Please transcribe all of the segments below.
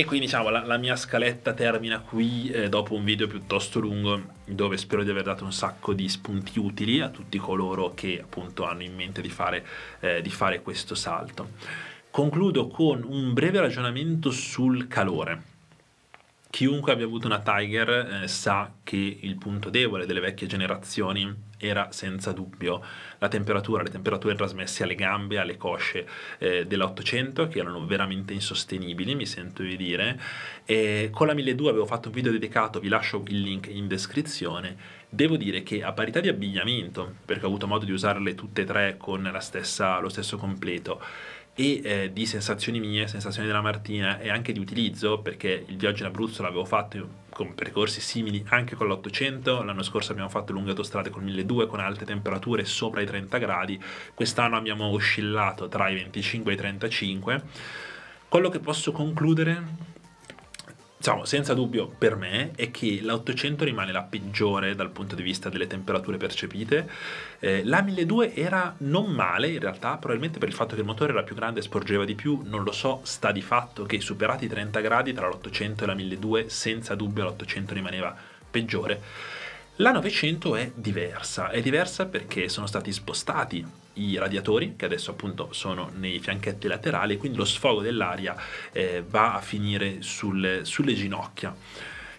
E quindi diciamo la, la mia scaletta termina qui eh, dopo un video piuttosto lungo dove spero di aver dato un sacco di spunti utili a tutti coloro che appunto hanno in mente di fare, eh, di fare questo salto. Concludo con un breve ragionamento sul calore. Chiunque abbia avuto una Tiger eh, sa che il punto debole delle vecchie generazioni era senza dubbio la temperatura, le temperature trasmesse alle gambe, alle cosce eh, dell'Ottocento che erano veramente insostenibili, mi sento di dire. E con la 1200 avevo fatto un video dedicato, vi lascio il link in descrizione. Devo dire che a parità di abbigliamento, perché ho avuto modo di usarle tutte e tre con stessa, lo stesso completo, e eh, di sensazioni mie, sensazioni della Martina e anche di utilizzo, perché il viaggio in Abruzzo l'avevo fatto con percorsi simili anche con l'800, l'anno scorso abbiamo fatto lunghe autostrade con 1200 con alte temperature sopra i 30 gradi, quest'anno abbiamo oscillato tra i 25 e i 35. Quello che posso concludere diciamo, senza dubbio per me è che l'800 rimane la peggiore dal punto di vista delle temperature percepite. Eh, la 1200 era non male in realtà, probabilmente per il fatto che il motore era più grande e sporgeva di più, non lo so, sta di fatto che superati i 30 gradi tra l'800 e la 1200 senza dubbio l'800 rimaneva peggiore. La 900 è diversa, è diversa perché sono stati spostati i radiatori che adesso appunto sono nei fianchetti laterali quindi lo sfogo dell'aria eh, va a finire sul, sulle ginocchia.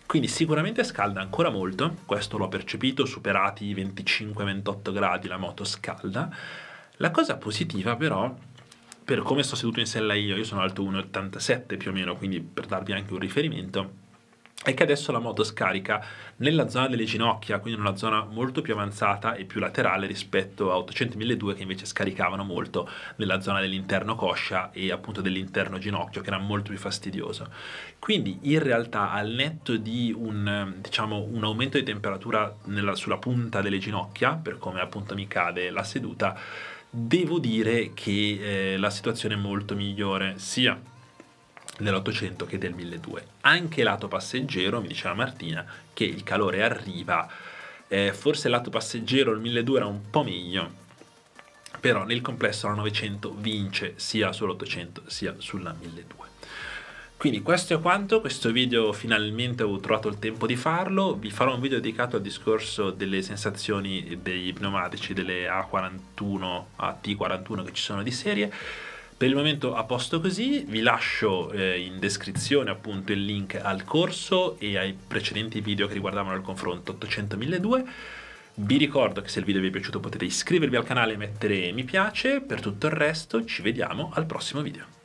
Quindi sicuramente scalda ancora molto, questo l'ho percepito, superati i 25-28 gradi la moto scalda. La cosa positiva però, per come sto seduto in sella io, io sono alto 1,87 più o meno, quindi per darvi anche un riferimento, è che adesso la moto scarica nella zona delle ginocchia, quindi in una zona molto più avanzata e più laterale rispetto a 800 che invece scaricavano molto nella zona dell'interno coscia e appunto dell'interno ginocchio, che era molto più fastidioso. Quindi in realtà al netto di un, diciamo, un aumento di temperatura nella, sulla punta delle ginocchia, per come appunto mi cade la seduta, devo dire che eh, la situazione è molto migliore sia dell'800 che del 1200. Anche lato passeggero, mi diceva Martina, che il calore arriva, eh, forse lato passeggero il 1200 era un po' meglio, però nel complesso la 900 vince sia sull'800 sia sulla 1200. Quindi questo è quanto, questo video finalmente ho trovato il tempo di farlo, vi farò un video dedicato al discorso delle sensazioni dei pneumatici delle A41, AT41 che ci sono di serie, per il momento a posto così, vi lascio eh, in descrizione appunto il link al corso e ai precedenti video che riguardavano il confronto 800 Vi ricordo che se il video vi è piaciuto potete iscrivervi al canale e mettere mi piace, per tutto il resto ci vediamo al prossimo video.